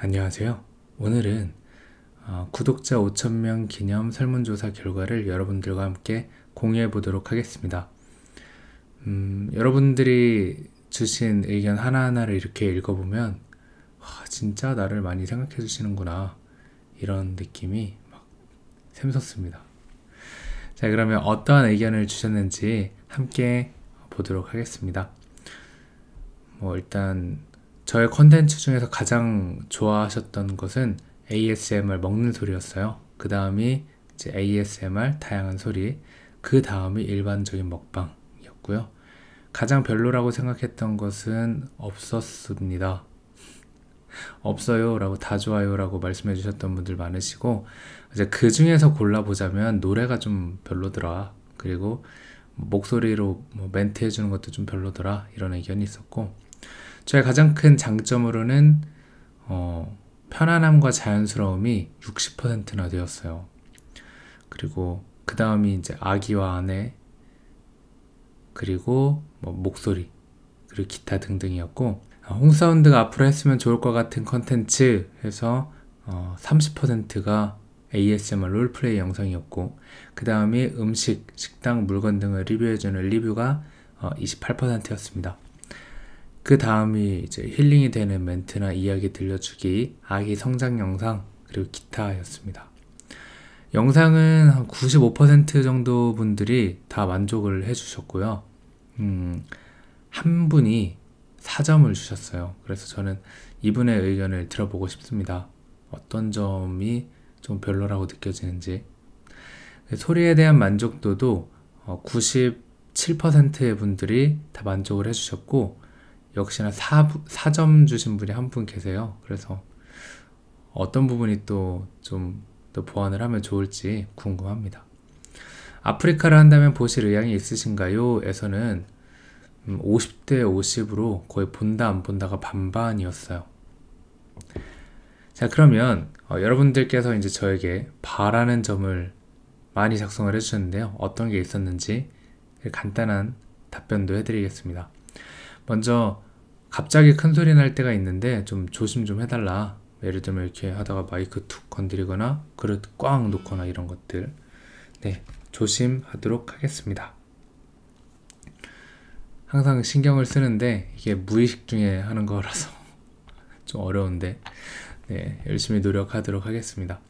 안녕하세요. 오늘은 어, 구독자 5,000명 기념 설문조사 결과를 여러분들과 함께 공유해 보도록 하겠습니다. 음, 여러분들이 주신 의견 하나하나를 이렇게 읽어보면 와, 진짜 나를 많이 생각해 주시는구나 이런 느낌이 막 샘솟습니다. 자 그러면 어떠한 의견을 주셨는지 함께 보도록 하겠습니다. 뭐 일단 저의 컨텐츠 중에서 가장 좋아하셨던 것은 ASMR 먹는 소리였어요. 그 다음이 이제 ASMR 다양한 소리, 그 다음이 일반적인 먹방이었고요. 가장 별로라고 생각했던 것은 없었습니다. 없어요 라고 다 좋아요 라고 말씀해 주셨던 분들 많으시고 이제 그 중에서 골라보자면 노래가 좀 별로더라 그리고 목소리로 뭐 멘트 해주는 것도 좀 별로더라 이런 의견이 있었고 저의 가장 큰 장점으로는 어, 편안함과 자연스러움이 60%나 되었어요. 그리고 그 다음이 이제 아기와 아내 그리고 뭐 목소리 그리고 기타 등등이었고 어, 홍사운드가 앞으로 했으면 좋을 것 같은 컨텐츠 해서 어, 30%가 ASMR 롤플레이 영상이었고 그 다음이 음식, 식당, 물건 등을 리뷰해주는 리뷰가 어, 28%였습니다. 그 다음이 이제 힐링이 되는 멘트나 이야기 들려주기, 아기 성장 영상, 그리고 기타였습니다. 영상은 한 95% 정도 분들이 다 만족을 해주셨고요. 음, 한 분이 4점을 주셨어요. 그래서 저는 이분의 의견을 들어보고 싶습니다. 어떤 점이 좀 별로라고 느껴지는지. 소리에 대한 만족도도 97%의 어, 분들이 다 만족을 해주셨고, 역시나 사, 사점 주신 분이 한 분 계세요. 그래서 어떤 부분이 또 좀 더 보완을 하면 좋을지 궁금합니다. 아프리카를 한다면 보실 의향이 있으신가요? 에서는 50대 음, 50으로 거의 본다 안 본다가 반반이었어요. 자 그러면 어, 여러분들께서 이제 저에게 바라는 점을 많이 작성을 해주셨는데요. 어떤 게 있었는지 간단한 답변도 해드리겠습니다. 먼저 갑자기 큰 소리 날 때가 있는데 좀 조심 좀 해달라. 예를 들면 이렇게 하다가 마이크 툭 건드리거나 그릇 꽝 놓거나 이런 것들. 네, 조심하도록 하겠습니다. 항상 신경을 쓰는데 이게 무의식 중에 하는 거라서 좀 어려운데 네, 열심히 노력하도록 하겠습니다.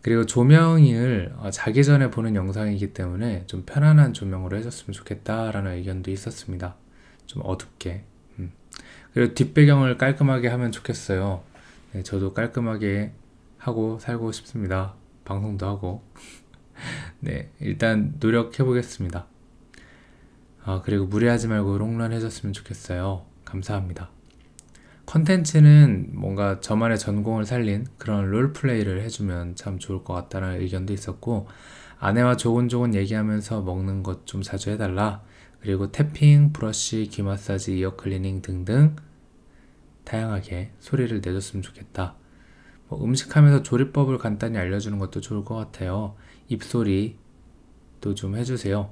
그리고 조명을 어, 자기 전에 보는 영상이기 때문에 좀 편안한 조명으로 해줬으면 좋겠다라는 의견도 있었습니다. 좀 어둡게 음. 그리고 뒷배경을 깔끔하게 하면 좋겠어요. 네, 저도 깔끔하게 하고 살고 싶습니다. 방송도 하고. 네, 일단 노력해 보겠습니다. 아, 그리고 무례하지 말고 롱런 해줬으면 좋겠어요. 감사합니다. 컨텐츠는 뭔가 저만의 전공을 살린 그런 롤플레이를 해주면 참 좋을 것 같다는 의견도 있었고, 아내와 조곤조곤 얘기하면서 먹는 것 좀 자주 해달라. 그리고 태핑, 브러쉬, 귀 마사지, 이어 클리닝 등등 다양하게 소리를 내줬으면 좋겠다. 뭐 음식하면서 조리법을 간단히 알려주는 것도 좋을 것 같아요. 입소리도 좀 해주세요.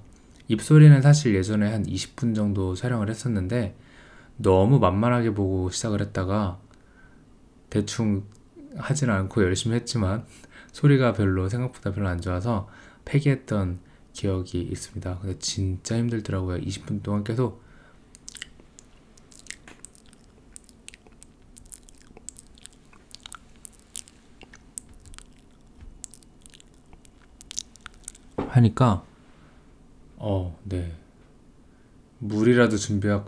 입소리는 사실 예전에 한 20분 정도 촬영을 했었는데 너무 만만하게 보고 시작을 했다가 대충 하진 않고 열심히 했지만 소리가 별로 생각보다 별로 안 좋아서 폐기했던 기억이 있습니다. 근데 진짜 힘들더라고요. 20분 동안 계속 하니까 어, 네. 물이라도 준비해서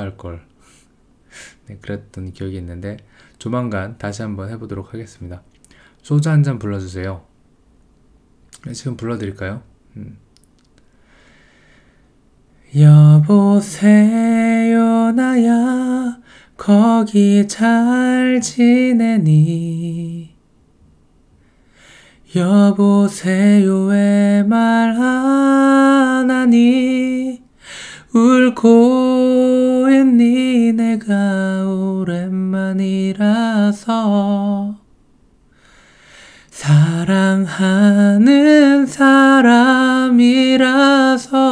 할 걸. 네, 그랬던 기억이 있는데 조만간 다시 한번 해보도록 하겠습니다. 소주 한잔 불러주세요. 네, 지금 불러드릴까요? 음. 여보세요 나야 거기 잘 지내니 여보세요의 말하니 울고 있니 내가 오랜만이라서 사랑하는 사람이라서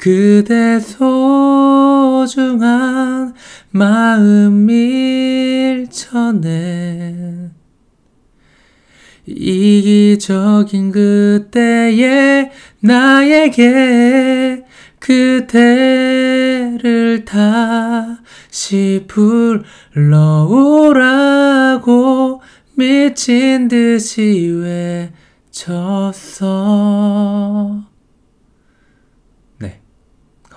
그대 소중한 마음 밀쳐낸 이기적인 그때의 나에게 그대를 다시 불러오라고 미친 듯이 외쳤어.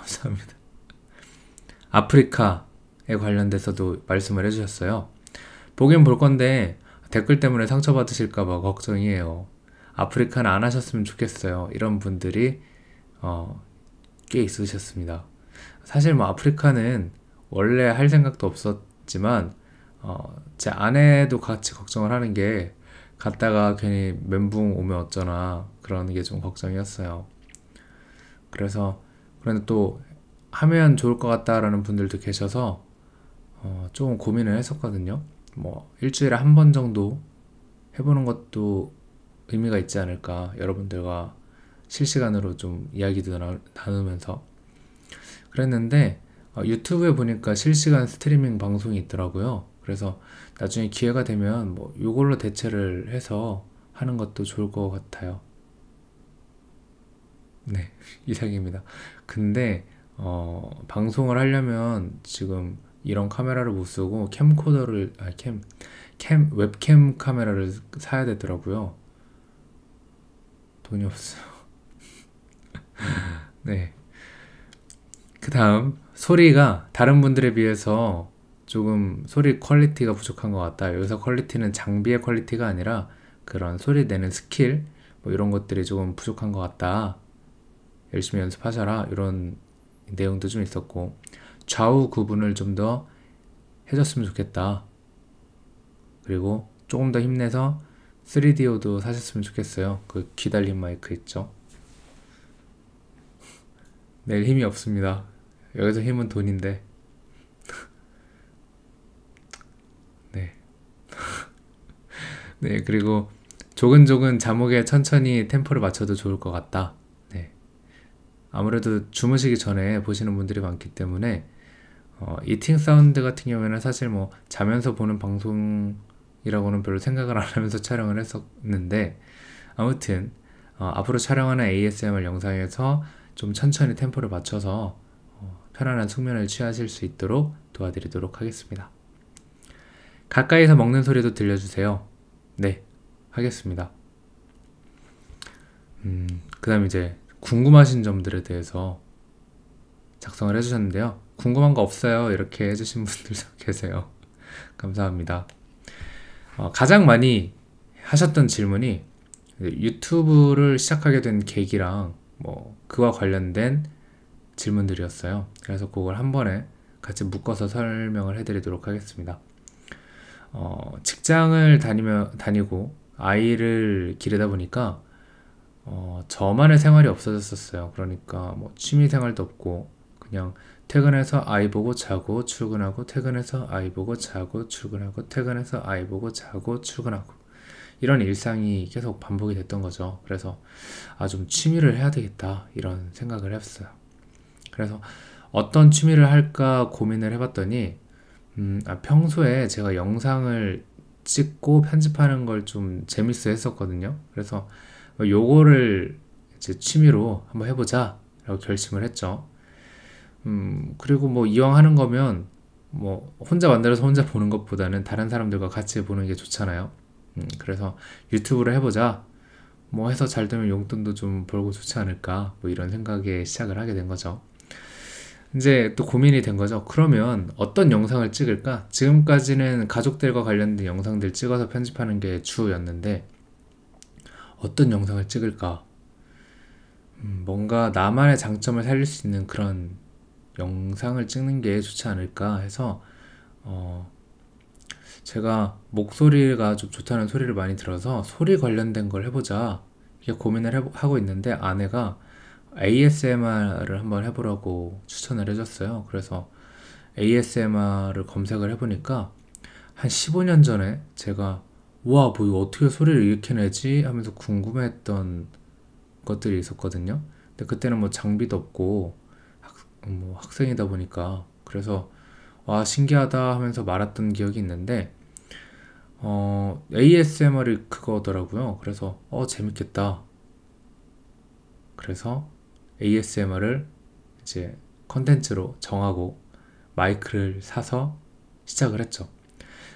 감사합니다. 아프리카에 관련돼서도 말씀을 해주셨어요. 보긴 볼 건데 댓글 때문에 상처받으실까봐 걱정이에요. 아프리카는 안 하셨으면 좋겠어요. 이런 분들이 어, 꽤 있으셨습니다. 사실 뭐 아프리카는 원래 할 생각도 없었지만 어, 제 아내도 같이 걱정을 하는 게 갔다가 괜히 멘붕 오면 어쩌나 그런 게 좀 걱정이었어요. 그래서 그런데 또 하면 좋을 것 같다라는 분들도 계셔서 어, 조금 고민을 했었거든요. 뭐 일주일에 한 번 정도 해보는 것도 의미가 있지 않을까 여러분들과 실시간으로 좀 이야기도 나, 누면서 그랬는데 어, 유튜브에 보니까 실시간 스트리밍 방송이 있더라고요. 그래서 나중에 기회가 되면 뭐 이걸로 대체를 해서 하는 것도 좋을 것 같아요. 네, 이상입니다. 근데 어, 방송을 하려면 지금 이런 카메라를 못 쓰고 캠코더를 아, 캠, 캠 웹캠 카메라를 사야 되더라고요. 돈이 없어. 요 네. 그 다음 소리가 다른 분들에 비해서 조금 소리 퀄리티가 부족한 것 같다. 여기서 퀄리티는 장비의 퀄리티가 아니라 그런 소리 내는 스킬 뭐 이런 것들이 조금 부족한 것 같다. 열심히 연습하셔라 이런 내용도 좀 있었고 좌우 구분을 좀 더 해줬으면 좋겠다. 그리고 조금 더 힘내서 3DO도 사셨으면 좋겠어요. 그기다림 마이크 있죠. 내일 힘이 없습니다. 여기서 힘은 돈인데. 네. 네, 그리고 조근조근 자목에 천천히 템포를 맞춰도 좋을 것 같다. 아무래도 주무시기 전에 보시는 분들이 많기 때문에 어, 이팅 사운드 같은 경우에는 사실 뭐 자면서 보는 방송이라고는 별로 생각을 안 하면서 촬영을 했었는데 아무튼 어, 앞으로 촬영하는 ASMR 영상에서 좀 천천히 템포를 맞춰서 어, 편안한 숙면을 취하실 수 있도록 도와드리도록 하겠습니다. 가까이서 먹는 소리도 들려주세요. 네, 하겠습니다. 음, 그 다음 이제 궁금하신 점들에 대해서 작성을 해주셨는데요. 궁금한 거 없어요. 이렇게 해주신 분들도 계세요. 감사합니다. 어, 가장 많이 하셨던 질문이 유튜브를 시작하게 된 계기랑 뭐 그와 관련된 질문들이었어요. 그래서 그걸 한 번에 같이 묶어서 설명을 해드리도록 하겠습니다. 어, 직장을 다니며, 다니고 아이를 기르다 보니까 어, 저만의 생활이 없어졌었어요. 그러니까 뭐 취미 생활도 없고 그냥 퇴근해서 아이 보고 자고 출근하고 퇴근해서 아이 보고 자고 출근하고 퇴근해서 아이 보고 자고 출근하고 이런 일상이 계속 반복이 됐던 거죠. 그래서 아좀 취미를 해야 되겠다 이런 생각을 했어요. 그래서 어떤 취미를 할까 고민을 해봤더니 음, 아, 평소에 제가 영상을 찍고 편집하는 걸 좀 재밌어 했었거든요. 그래서 요거를 이제 취미로 한번 해보자 라고 결심을 했죠. 음, 그리고 뭐 이왕 하는 거면 뭐 혼자 만들어서 혼자 보는 것보다는 다른 사람들과 같이 보는 게 좋잖아요. 음, 그래서 유튜브를 해보자. 뭐 해서 잘 되면 용돈도 좀 벌고 좋지 않을까. 뭐 이런 생각에 시작을 하게 된 거죠. 이제 또 고민이 된 거죠. 그러면 어떤 영상을 찍을까? 지금까지는 가족들과 관련된 영상들 찍어서 편집하는 게 주였는데, 어떤 영상을 찍을까? 음, 뭔가 나만의 장점을 살릴 수 있는 그런 영상을 찍는 게 좋지 않을까 해서 어, 제가 목소리가 좀 좋다는 소리를 많이 들어서 소리 관련된 걸 해보자 이게 고민을 해보, 하고 있는데 아내가 ASMR을 한번 해보라고 추천을 해줬어요. 그래서 ASMR을 검색을 해보니까 한 15년 전에 제가 와, 뭐 이거 어떻게 소리를 이렇게 내지? 하면서 궁금했던 것들이 있었거든요. 근데 그때는 뭐 장비도 없고 학, 뭐 학생이다 보니까 그래서 와, 신기하다 하면서 말았던 기억이 있는데 어, ASMR이 그거더라고요. 그래서 어, 재밌겠다. 그래서 ASMR을 이제 컨텐츠로 정하고 마이크를 사서 시작을 했죠.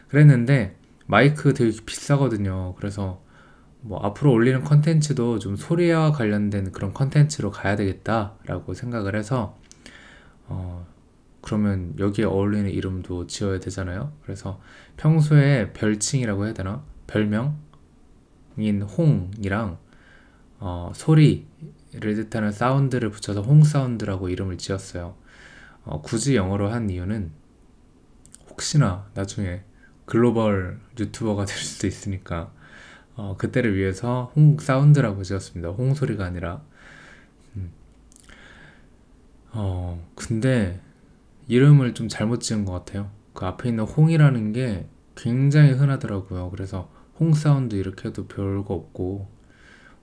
그랬는데 마이크 되게 비싸거든요. 그래서 뭐 앞으로 올리는 컨텐츠도 좀 소리와 관련된 그런 컨텐츠로 가야 되겠다라고 생각을 해서 어 그러면 여기에 어울리는 이름도 지어야 되잖아요. 그래서 평소에 별칭이라고 해야 되나? 별명인 홍이랑 어 소리를 뜻하는 사운드를 붙여서 홍 사운드라고 이름을 지었어요. 어 굳이 영어로 한 이유는 혹시나 나중에 글로벌 유튜버가 될 수도 있으니까 어, 그때를 위해서 홍 사운드라고 지었습니다. 홍 소리가 아니라 음. 어 근데 이름을 좀 잘못 지은 것 같아요. 그 앞에 있는 홍이라는 게 굉장히 흔하더라고요. 그래서 홍 사운드 이렇게 해도 별거 없고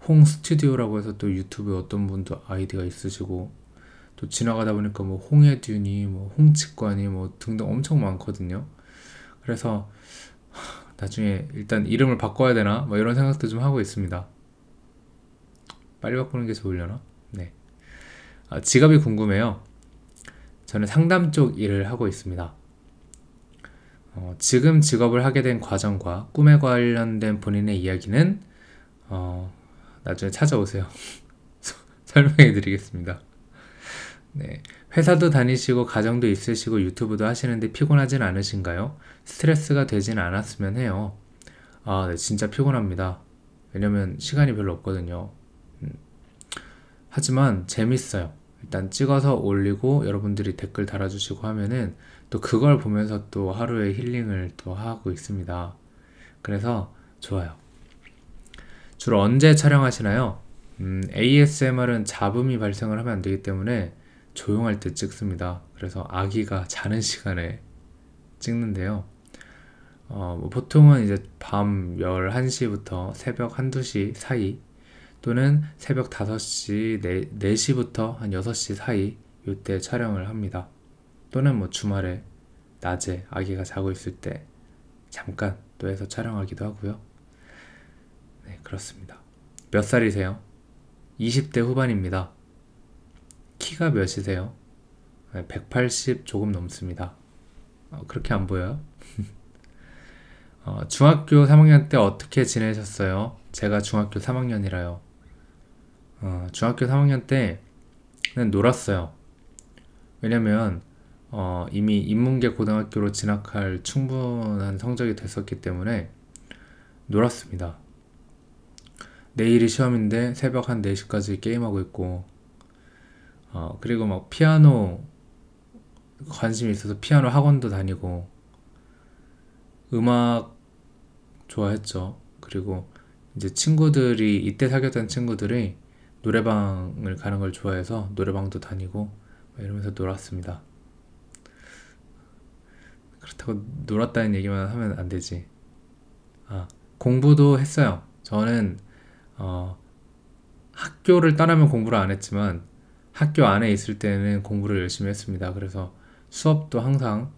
홍 스튜디오라고 해서 또 유튜브에 어떤 분도 아이디가 있으시고 또 지나가다 보니까 뭐홍의듀니뭐 홍치관이 뭐, 뭐 등등 엄청 많거든요. 그래서 나중에 일단 이름을 바꿔야 되나? 뭐 이런 생각도 좀 하고 있습니다. 빨리 바꾸는 게 좋으려나? 네. 아, 직업이 궁금해요. 저는 상담 쪽 일을 하고 있습니다. 어, 지금 직업을 하게 된 과정과 꿈에 관련된 본인의 이야기는 어, 나중에 찾아오세요. 설명해 드리겠습니다. 네. 회사도 다니시고 가정도 있으시고 유튜브도 하시는데 피곤하진 않으신가요? 스트레스가 되진 않았으면 해요. 아, 네, 진짜 피곤합니다. 왜냐면 시간이 별로 없거든요. 음. 하지만 재밌어요. 일단 찍어서 올리고 여러분들이 댓글 달아주시고 하면은 또 그걸 보면서 또하루에 힐링을 또 하고 있습니다. 그래서 좋아요. 주로 언제 촬영하시나요? 음, ASMR은 잡음이 발생을 하면 안 되기 때문에 조용할 때 찍습니다. 그래서 아기가 자는 시간에 찍는데요. 어, 뭐 보통은 이제 밤 11시부터 새벽 1, 2시 사이 또는 새벽 5시, 4, 4시부터 한 6시 사이 이때 촬영을 합니다. 또는 뭐 주말에 낮에 아기가 자고 있을 때 잠깐 또 해서 촬영하기도 하고요. 네, 그렇습니다. 몇 살이세요? 20대 후반입니다. 키가 몇이세요? 180 조금 넘습니다. 어, 그렇게 안 보여요? 어, 중학교 3학년 때 어떻게 지내셨어요? 제가 중학교 3학년이라요. 어, 중학교 3학년 때는 놀았어요. 왜냐면 어, 이미 인문계 고등학교로 진학할 충분한 성적이 됐었기 때문에 놀았습니다. 내일이 시험인데 새벽 한 4시까지 게임하고 있고 어, 그리고 막 피아노 관심이 있어서 피아노 학원도 다니고 음악 좋아했죠. 그리고 이제 친구들이 이때 사귀었던 친구들이 노래방을 가는 걸 좋아해서 노래방도 다니고 이러면서 놀았습니다. 그렇다고 놀았다는 얘기만 하면 안 되지. 아, 공부도 했어요. 저는 어, 학교를 떠나면 공부를 안 했지만 학교 안에 있을 때는 공부를 열심히 했습니다. 그래서 수업도 항상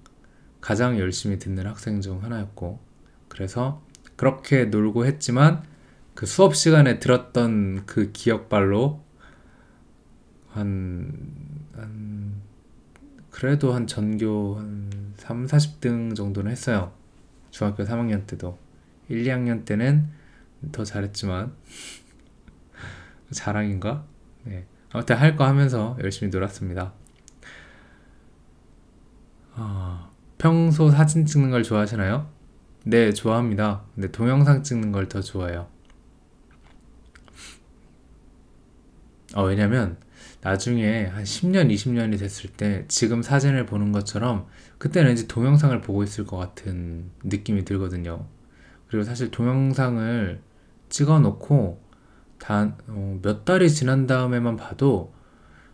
가장 열심히 듣는 학생 중 하나였고, 그래서 그렇게 놀고 했지만 그 수업 시간에 들었던 그 기억발로 한, 한, 그래도 한 전교 한 3, 40등 정도는 했어요. 중학교 3학년 때도. 1, 2학년 때는 더 잘했지만, 자랑인가? 네. 아무튼 어, 할거 하면서 열심히 놀았습니다. 어, 평소 사진 찍는 걸 좋아하시나요? 네, 좋아합니다. 근데 동영상 찍는 걸 더 좋아해요. 어, 왜냐면 나중에 한 10년, 20년이 됐을 때 지금 사진을 보는 것처럼 그때는 왠지 동영상을 보고 있을 것 같은 느낌이 들거든요. 그리고 사실 동영상을 찍어 놓고 단, 어, 몇 달이 지난 다음에만 봐도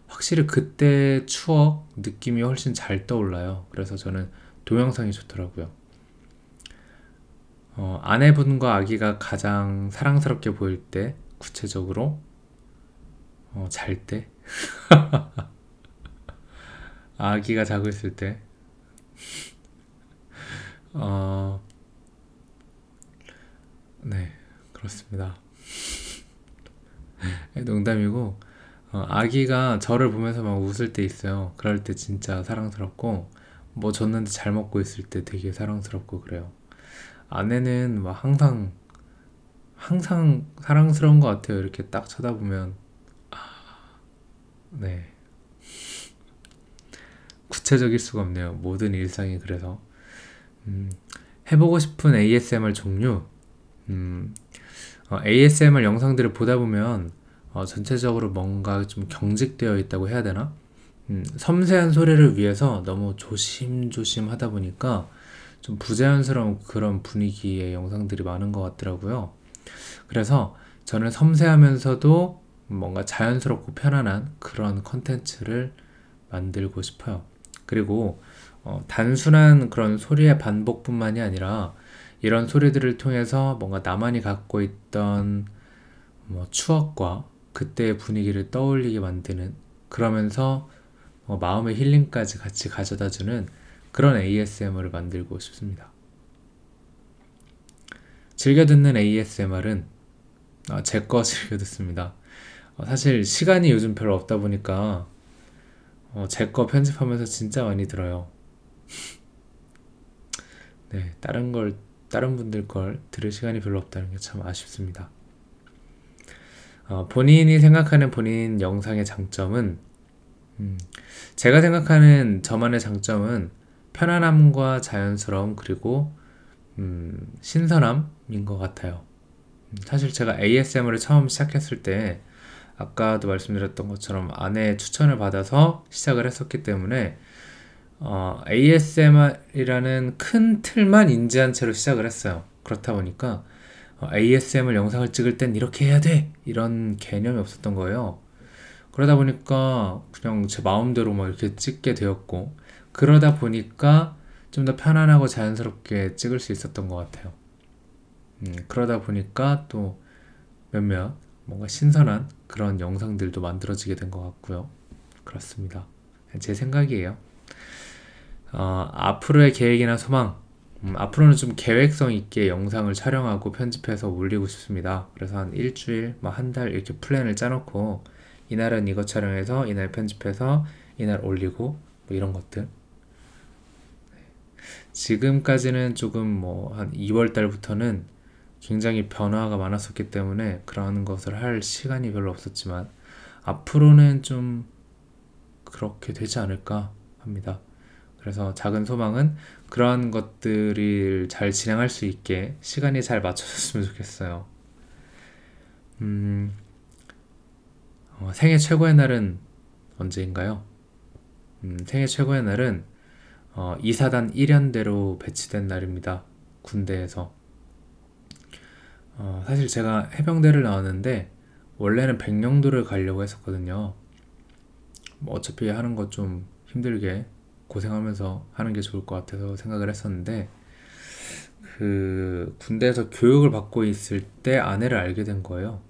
확실히 그때 추억 느낌이 훨씬 잘 떠올라요. 그래서 저는 동영상이 좋더라고요. 어, 아내분과 아기가 가장 사랑스럽게 보일 때, 구체적으로, 어, 잘 때, 아기가 자고 있을 때, 어, 네, 그렇습니다. 예, 농담이고 어, 아기가 저를 보면서 막 웃을 때 있어요. 그럴 때 진짜 사랑스럽고 뭐 줬는데 잘 먹고 있을 때 되게 사랑스럽고 그래요. 아내는 막 항상 항상 사랑스러운 것 같아요. 이렇게 딱 쳐다보면 아, 네 구체적일 수가 없네요. 모든 일상이 그래서 음, 해보고 싶은 ASMR 종류 음, 어, ASMR 영상들을 보다 보면 어, 전체적으로 뭔가 좀 경직되어 있다고 해야 되나? 음, 섬세한 소리를 위해서 너무 조심조심 하다 보니까 좀 부자연스러운 그런 분위기의 영상들이 많은 것 같더라고요. 그래서 저는 섬세하면서도 뭔가 자연스럽고 편안한 그런 컨텐츠를 만들고 싶어요. 그리고 어, 단순한 그런 소리의 반복뿐만이 아니라 이런 소리들을 통해서 뭔가 나만이 갖고 있던 뭐 추억과 그때의 분위기를 떠올리게 만드는 그러면서 어, 마음의 힐링까지 같이 가져다주는 그런 ASMR을 만들고 싶습니다. 즐겨 듣는 ASMR은 어, 제거 즐겨 듣습니다. 어, 사실 시간이 요즘 별로 없다 보니까 어, 제거 편집하면서 진짜 많이 들어요. 네, 다른 걸 다른 분들 걸 들을 시간이 별로 없다는 게 참 아쉽습니다. 어, 본인이 생각하는 본인 영상의 장점은 음, 제가 생각하는 저만의 장점은 편안함과 자연스러움 그리고 음, 신선함인 것 같아요. 음, 사실 제가 ASMR을 처음 시작했을 때 아까도 말씀드렸던 것처럼 아내의 추천을 받아서 시작을 했었기 때문에 어, ASMR이라는 큰 틀만 인지한 채로 시작을 했어요. 그렇다 보니까 어, ASMR 영상을 찍을 땐 이렇게 해야 돼! 이런 개념이 없었던 거예요. 그러다 보니까 그냥 제 마음대로 막 이렇게 찍게 되었고 그러다 보니까 좀 더 편안하고 자연스럽게 찍을 수 있었던 것 같아요. 음, 그러다 보니까 또 몇몇 뭔가 신선한 그런 영상들도 만들어지게 된 것 같고요. 그렇습니다. 제 생각이에요. 어, 앞으로의 계획이나 소망, 음, 앞으로는 좀 계획성 있게 영상을 촬영하고 편집해서 올리고 싶습니다. 그래서 한 일주일, 뭐 한 달 이렇게 플랜을 짜놓고 이날은 이거 촬영해서 이날 편집해서 이날 올리고 뭐 이런 것들. 네. 지금까지는 조금 뭐 한 2월 달부터는 굉장히 변화가 많았었기 때문에 그러한 것을 할 시간이 별로 없었지만 앞으로는 좀 그렇게 되지 않을까 합니다. 그래서 작은 소망은 그러한 것들을 잘 진행할 수 있게 시간이 잘 맞춰졌으면 좋겠어요. 음, 어, 생애 최고의 날은 언제인가요? 음, 생애 최고의 날은 어, 이사단 1연대로 배치된 날입니다. 군대에서. 어, 사실 제가 해병대를 나왔는데 원래는 백령도를 가려고 했었거든요. 뭐 어차피 하는 것 좀 힘들게 고생하면서 하는 게 좋을 것 같아서 생각을 했었는데 그 군대에서 교육을 받고 있을 때 아내를 알게 된 거예요.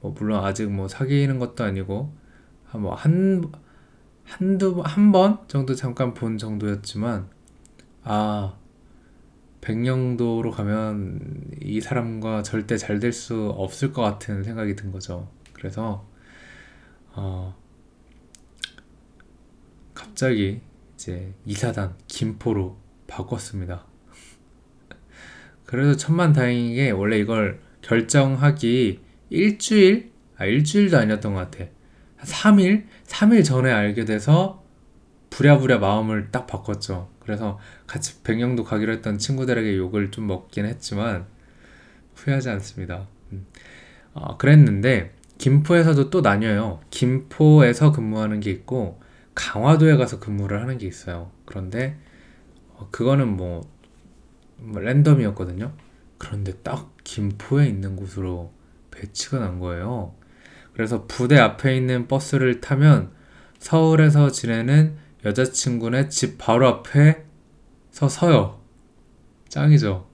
뭐 물론 아직 뭐 사귀는 것도 아니고 한한 뭐 한두 한 번 정도 잠깐 본 정도였지만 아 백령도로 가면 이 사람과 절대 잘 될 수 없을 것 같은 생각이 든 거죠. 그래서 어 갑자기 이제 이사단 김포로 바꿨습니다. 그래서 천만다행이게 원래 이걸 결정하기 일주일? 아 일주일도 아니었던 것 같아. 한 3일? 3일 전에 알게 돼서 부랴부랴 마음을 딱 바꿨죠. 그래서 같이 백령도 가기로 했던 친구들에게 욕을 좀 먹긴 했지만 후회하지 않습니다. 음. 어, 그랬는데 김포에서도 또 나뉘어요. 김포에서 근무하는 게 있고 강화도에 가서 근무를 하는 게 있어요. 그런데 어, 그거는 뭐, 뭐 랜덤이었거든요. 그런데 딱 김포에 있는 곳으로 배치가 난 거예요. 그래서 부대 앞에 있는 버스를 타면 서울에서 지내는 여자친구네 집 바로 앞에 서 서요. 짱이죠.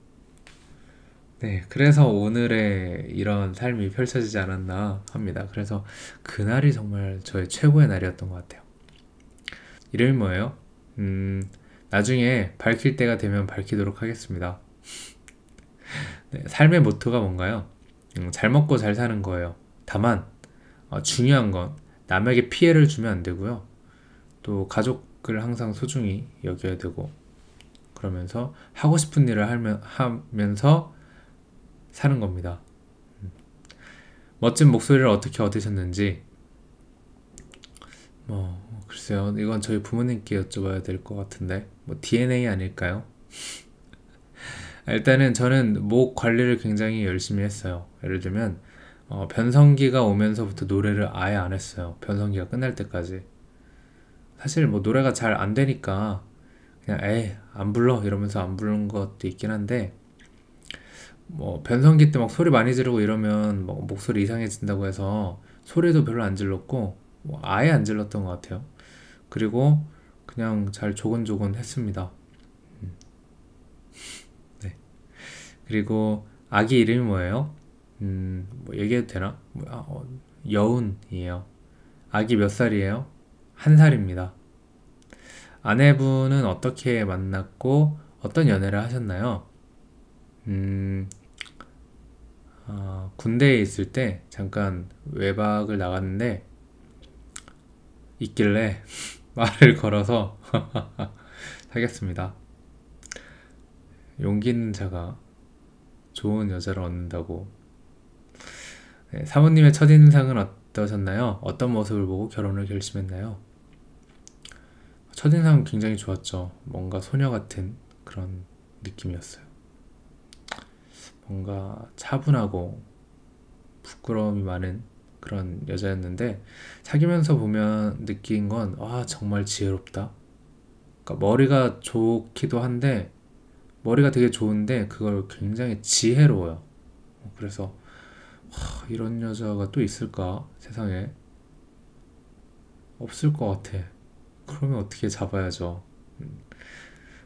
네, 그래서 오늘의 이런 삶이 펼쳐지지 않았나 합니다. 그래서 그날이 정말 저의 최고의 날이었던 것 같아요. 이름이 뭐예요? 음, 나중에 밝힐 때가 되면 밝히도록 하겠습니다. 네, 삶의 모토가 뭔가요? 음, 잘 먹고 잘 사는 거예요. 다만 어, 중요한 건 남에게 피해를 주면 안 되고요. 또 가족을 항상 소중히 여겨야 되고 그러면서 하고 싶은 일을 하면, 하면서 사는 겁니다. 음, 멋진 목소리를 어떻게 얻으셨는지 뭐 글쎄요, 이건 저희 부모님께 여쭤봐야 될 것 같은데, 뭐 DNA 아닐까요? 일단은 저는 목 관리를 굉장히 열심히 했어요. 예를 들면 어, 변성기가 오면서부터 노래를 아예 안 했어요. 변성기가 끝날 때까지. 사실 뭐 노래가 잘 안 되니까 그냥 에이 안 불러 이러면서 안부른 것도 있긴 한데 뭐 변성기 때 막 소리 많이 지르고 이러면 뭐 목소리 이상해진다고 해서 소리도 별로 안 질렀고 뭐 아예 안 질렀던 것 같아요. 그리고 그냥 잘 조곤조곤 했습니다. 음. 네. 그리고 아기 이름이 뭐예요? 음, 뭐 얘기해도 되나? 뭐, 아, 어, 여운이에요. 아기 몇 살이에요? 한 살입니다. 아내분은 어떻게 만났고 어떤 연애를 하셨나요? 음, 어, 군대에 있을 때 잠깐 외박을 나갔는데 있길래 말을 걸어서 사겠습니다. 용기 있는 자가 좋은 여자를 얻는다고. 네, 사모님의 첫인상은 어떠셨나요? 어떤 모습을 보고 결혼을 결심했나요? 첫인상은 굉장히 좋았죠. 뭔가 소녀 같은 그런 느낌이었어요. 뭔가 차분하고 부끄러움이 많은 그런 여자였는데 사귀면서 보면 느낀 건아 정말 지혜롭다. 그러니까 머리가 좋기도 한데 머리가 되게 좋은데 그걸 굉장히 지혜로워요. 그래서 와, 이런 여자가 또 있을까 세상에 없을 것 같아. 그러면 어떻게 잡아야죠? 음,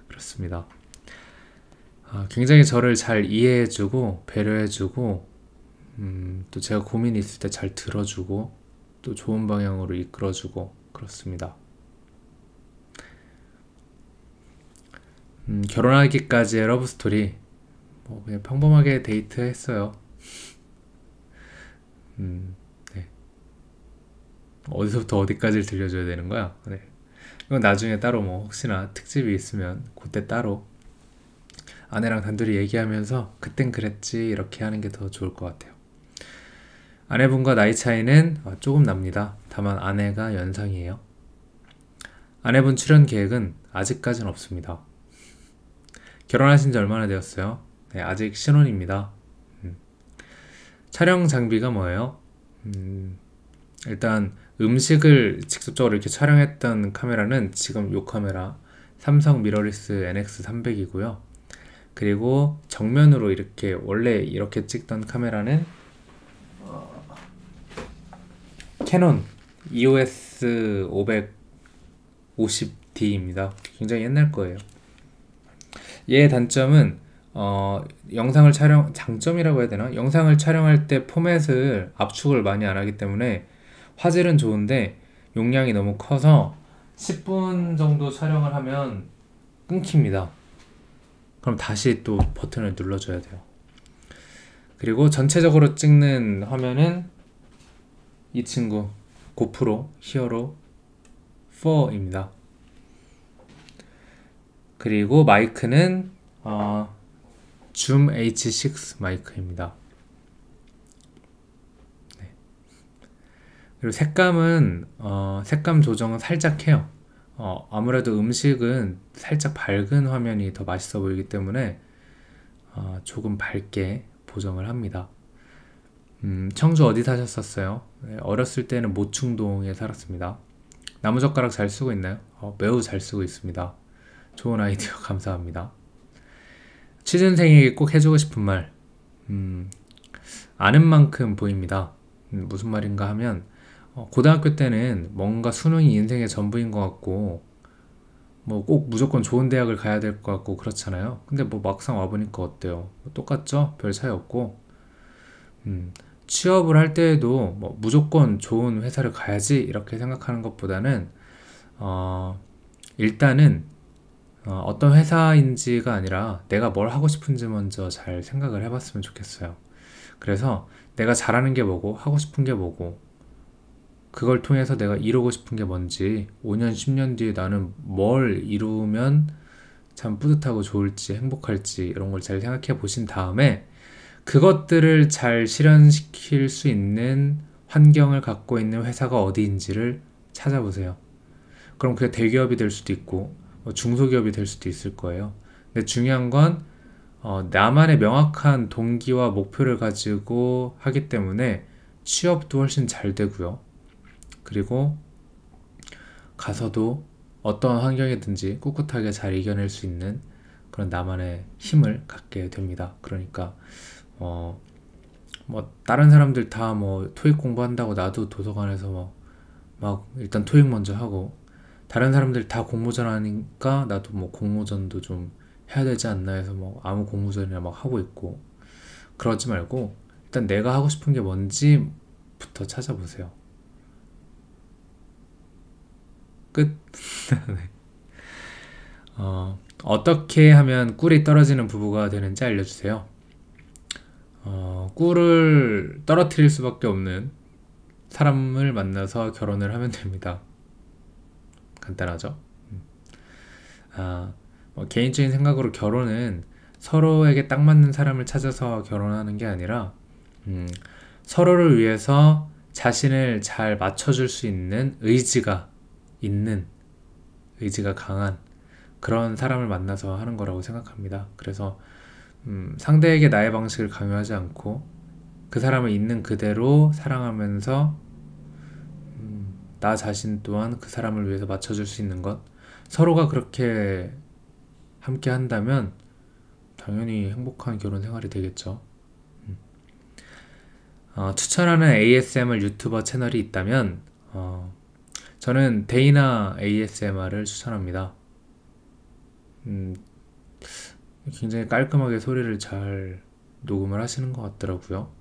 그렇습니다. 아, 굉장히 저를 잘 이해해주고 배려해주고 음, 또 제가 고민이 있을 때 잘 들어주고 또 좋은 방향으로 이끌어주고 그렇습니다. 음, 결혼하기까지의 러브스토리 뭐 그냥 평범하게 데이트했어요. 음, 네. 어디서부터 어디까지를 들려줘야 되는 거야? 네. 이건 나중에 따로 뭐 혹시나 특집이 있으면 그때 따로 아내랑 단둘이 얘기하면서 그땐 그랬지 이렇게 하는 게 더 좋을 것 같아요. 아내분과 나이 차이는 어, 조금 납니다. 다만 아내가 연상이에요. 아내분 출연 계획은 아직까진 없습니다. 결혼하신 지 얼마나 되었어요? 네, 아직 신혼입니다. 음. 촬영 장비가 뭐예요? 음, 일단 음식을 직접적으로 이렇게 촬영했던 카메라는 지금 이 카메라 삼성 미러리스 NX300이고요. 그리고 정면으로 이렇게 원래 이렇게 찍던 카메라는 캐논 EOS 550D입니다. 굉장히 옛날 거예요. 얘의 단점은 어, 영상을 촬영 장점이라고 해야 되나? 영상을 촬영할 때 포맷을 압축을 많이 안 하기 때문에 화질은 좋은데 용량이 너무 커서 10분 정도 촬영을 하면 끊깁니다. 그럼 다시 또 버튼을 눌러줘야 돼요. 그리고 전체적으로 찍는 화면은 이 친구 고프로 히어로 4입니다. 그리고 마이크는 어, 줌 H6 마이크입니다. 네. 그리고 색감은 어, 색감 조정은 살짝 해요. 어, 아무래도 음식은 살짝 밝은 화면이 더 맛있어 보이기 때문에 어, 조금 밝게 보정을 합니다. 음, 청주 어디 사셨었어요? 네, 어렸을 때는 모충동에 살았습니다. 나무젓가락 잘 쓰고 있나요? 어, 매우 잘 쓰고 있습니다. 좋은 아이디어 감사합니다. 취준생에게 꼭 해주고 싶은 말 음, 아는 만큼 보입니다. 음, 무슨 말인가 하면 어, 고등학교 때는 뭔가 수능이 인생의 전부인 것 같고 뭐 꼭 무조건 좋은 대학을 가야 될 것 같고 그렇잖아요. 근데 뭐 막상 와보니까 어때요? 뭐 똑같죠? 별 차이 없고 음, 취업을 할 때에도 뭐 무조건 좋은 회사를 가야지 이렇게 생각하는 것보다는 어, 일단은 어, 어떤 회사인지가 아니라 내가 뭘 하고 싶은지 먼저 잘 생각을 해봤으면 좋겠어요. 그래서 내가 잘하는 게 뭐고 하고 싶은 게 뭐고 그걸 통해서 내가 이루고 싶은 게 뭔지 5년 10년 뒤에 나는 뭘 이루면 참 뿌듯하고 좋을지 행복할지 이런 걸 잘 생각해 보신 다음에 그것들을 잘 실현시킬 수 있는 환경을 갖고 있는 회사가 어디인지를 찾아보세요. 그럼 그게 대기업이 될 수도 있고 뭐 중소기업이 될 수도 있을 거예요. 근데 중요한 건 어, 나만의 명확한 동기와 목표를 가지고 하기 때문에 취업도 훨씬 잘 되고요. 그리고 가서도 어떤 환경이든지 꿋꿋하게 잘 이겨낼 수 있는 그런 나만의 힘을 갖게 됩니다. 그러니까 어, 뭐 다른 사람들 다 뭐 토익 공부한다고 나도 도서관에서 막, 뭐, 막 일단 토익 먼저 하고 다른 사람들 다 공모전 하니까 나도 뭐 공모전도 좀 해야 되지 않나 해서 뭐 아무 공모전이나 막 하고 있고 그러지 말고 일단 내가 하고 싶은 게 뭔지부터 찾아보세요. 끝. 네. 어, 어떻게 하면 꿀이 떨어지는 부부가 되는지 알려주세요. 어, 꿀을 떨어뜨릴 수밖에 없는 사람을 만나서 결혼을 하면 됩니다. 간단하죠? 음. 아, 뭐 개인적인 생각으로 결혼은 서로에게 딱 맞는 사람을 찾아서 결혼하는 게 아니라 음, 서로를 위해서 자신을 잘 맞춰줄 수 있는 의지가 있는 의지가 강한 그런 사람을 만나서 하는 거라고 생각합니다. 그래서 음, 상대에게 나의 방식을 강요하지 않고 그 사람을 있는 그대로 사랑하면서 음, 나 자신 또한 그 사람을 위해서 맞춰줄 수 있는 것 서로가 그렇게 함께 한다면 당연히 행복한 결혼 생활이 되겠죠. 음. 어, 추천하는 ASMR 유튜버 채널이 있다면 어, 저는 데이나 ASMR을 추천합니다. 음, 굉장히 깔끔하게 소리를 잘 녹음을 하시는 것 같더라고요.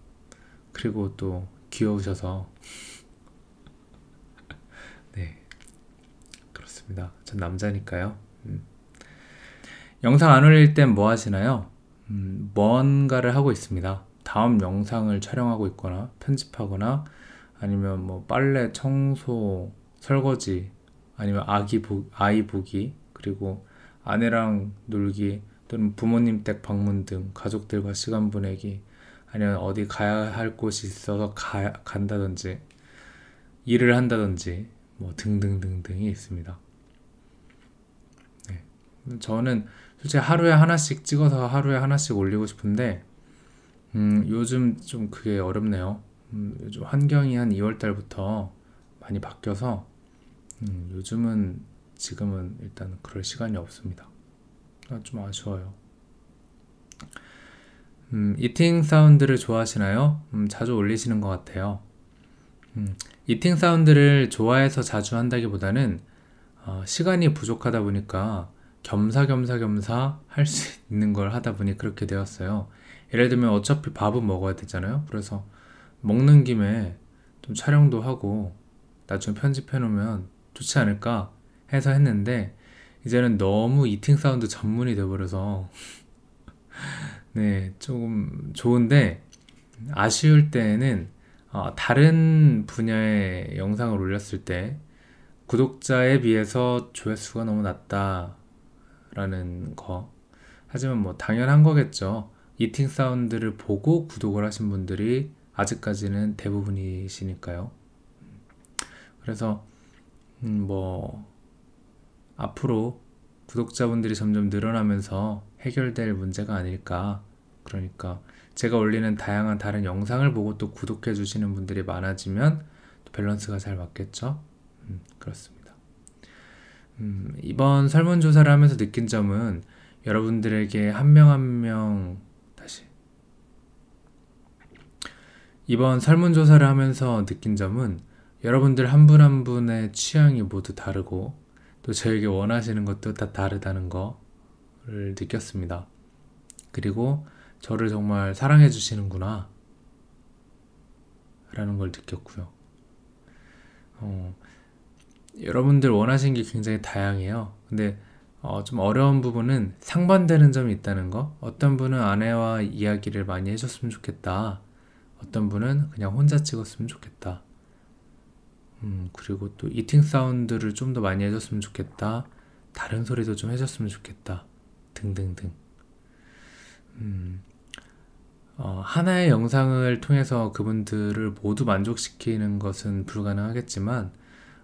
그리고 또 귀여우셔서 네 그렇습니다. 전 남자니까요. 음. 영상 안 올릴 땐 뭐 하시나요? 음, 뭔가를 하고 있습니다. 다음 영상을 촬영하고 있거나 편집하거나 아니면 뭐 빨래, 청소, 설거지 아니면 아기 보, 아이 보기 그리고 아내랑 놀기 또는 부모님 댁 방문 등 가족들과 시간 보내기 아니면 어디 가야 할 곳이 있어서 가, 간다든지 일을 한다든지 뭐 등등등등이 있습니다. 네. 저는 솔직히 하루에 하나씩 찍어서 하루에 하나씩 올리고 싶은데 음, 요즘 좀 그게 어렵네요. 음, 요즘 환경이 한 2월 달부터 많이 바뀌어서 음, 요즘은 지금은 일단 그럴 시간이 없습니다. 아, 좀 아쉬워요. 음, 이팅 사운드를 좋아하시나요? 음, 자주 올리시는 것 같아요. 음, 이팅 사운드를 좋아해서 자주 한다기보다는 어, 시간이 부족하다 보니까 겸사겸사겸사 할 수 있는 걸 하다 보니 그렇게 되었어요. 예를 들면 어차피 밥은 먹어야 되잖아요. 그래서 먹는 김에 좀 촬영도 하고 나중에 편집해 놓으면 좋지 않을까 해서 했는데 이제는 너무 이팅 사운드 전문이 돼버려서 네 조금 좋은데 아쉬울 때는 어, 다른 분야의 영상을 올렸을 때 구독자에 비해서 조회수가 너무 낮다라는 거 하지만 뭐 당연한 거겠죠 이팅 사운드를 보고 구독을 하신 분들이 아직까지는 대부분이시니까요 그래서 음, 뭐 앞으로 구독자분들이 점점 늘어나면서 해결될 문제가 아닐까. 그러니까 제가 올리는 다양한 다른 영상을 보고 또 구독해 주시는 분들이 많아지면 밸런스가 잘 맞겠죠? 음, 그렇습니다. 음, 이번 설문조사를 하면서 느낀 점은 여러분들에게 한 명 한 명 다시 이번 설문조사를 하면서 느낀 점은 여러분들 한 분한 한 분의 취향이 모두 다르고 또 저에게 원하시는 것도 다 다르다는 거를 느꼈습니다. 그리고 저를 정말 사랑해 주시는구나 라는 걸 느꼈고요. 어, 여러분들 원하시는 게 굉장히 다양해요. 근데 어, 좀 어려운 부분은 상반되는 점이 있다는 거. 어떤 분은 아내와 이야기를 많이 해줬으면 좋겠다. 어떤 분은 그냥 혼자 찍었으면 좋겠다. 음, 그리고 또 이팅 사운드를 좀 더 많이 해줬으면 좋겠다. 다른 소리도 좀 해줬으면 좋겠다. 등등등. 음, 어, 하나의 영상을 통해서 그분들을 모두 만족시키는 것은 불가능하겠지만,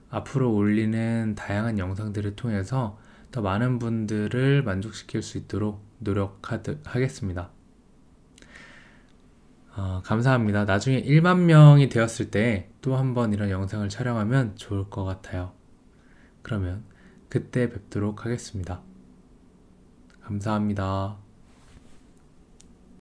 앞으로 올리는 다양한 영상들을 통해서 더 많은 분들을 만족시킬 수 있도록 노력하겠습니다. 어, 감사합니다. 나중에 1만 명이 되었을 때 또 한 번 이런 영상을 촬영하면 좋을 것 같아요. 그러면 그때 뵙도록 하겠습니다. 감사합니다.